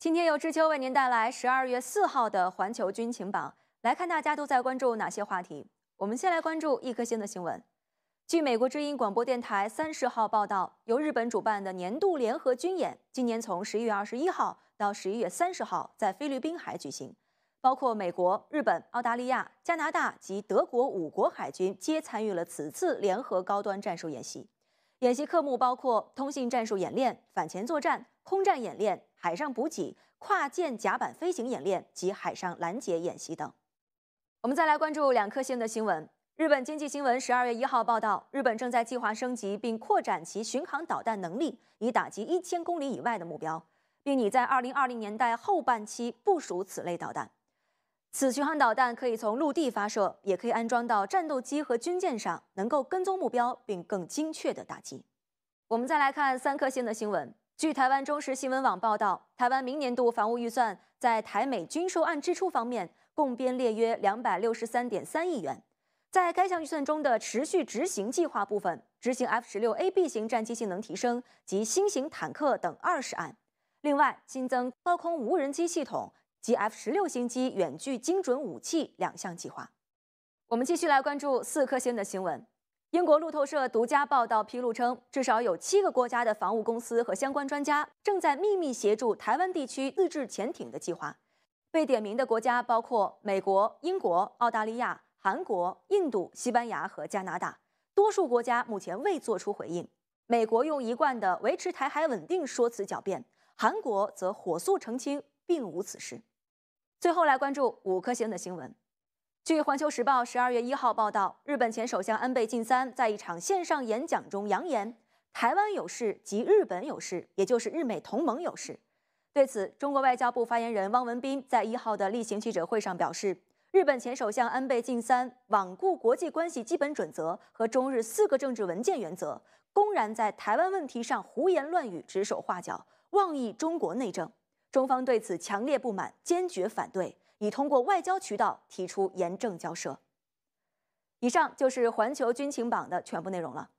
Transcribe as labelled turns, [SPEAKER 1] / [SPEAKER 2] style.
[SPEAKER 1] 今天由知秋为您带来十二月四号的环球军情榜，来看大家都在关注哪些话题。我们先来关注一颗星的新闻。据美国之音广播电台三十号报道，由日本主办的年度联合军演，今年从十一月二十一号到十一月三十号在菲律宾海举行，包括美国、日本、澳大利亚、加拿大及德国五国海军皆参与了此次联合高端战术演习。演习科目包括通信战术演练、反潜作战、空战演练、海上补给、跨舰甲板飞行演练及海上拦截演习等。我们再来关注两颗星的新闻。日本经济新闻十二月一号报道，日本正在计划升级并扩展其巡航导弹能力，以打击一千公里以外的目标，并拟在二零二零年代后半期部署此类导弹。此巡航导弹可以从陆地发射，也可以安装到战斗机和军舰上，能够跟踪目标并更精确的打击。我们再来看三颗星的新闻。据台湾中时新闻网报道，台湾明年度防务预算在台美军售案支出方面，共编列约两百六十三点三亿元。在该项预算中的持续执行计划部分，执行 F 十六 AB 型战机性能提升及新型坦克等二十案，另外新增高空无人机系统。及 F 十六星机远距精准武器两项计划，我们继续来关注四颗星的新闻。英国路透社独家报道披露称，至少有七个国家的防务公司和相关专家正在秘密协助台湾地区自制潜艇的计划。被点名的国家包括美国、英国、澳大利亚、韩国、印度、西班牙和加拿大。多数国家目前未作出回应。美国用一贯的“维持台海稳定”说辞狡辩，韩国则火速澄清并无此事。最后来关注五颗星的新闻。据《环球时报》十二月一号报道，日本前首相安倍晋三在一场线上演讲中扬言，台湾有事即日本有事，也就是日美同盟有事。对此，中国外交部发言人汪文斌在一号的例行记者会上表示，日本前首相安倍晋三罔顾国际关系基本准则和中日四个政治文件原则，公然在台湾问题上胡言乱语、指手画脚，妄议中国内政。中方对此强烈不满，坚决反对，已通过外交渠道提出严正交涉。以上就是环球军情榜的全部内容了。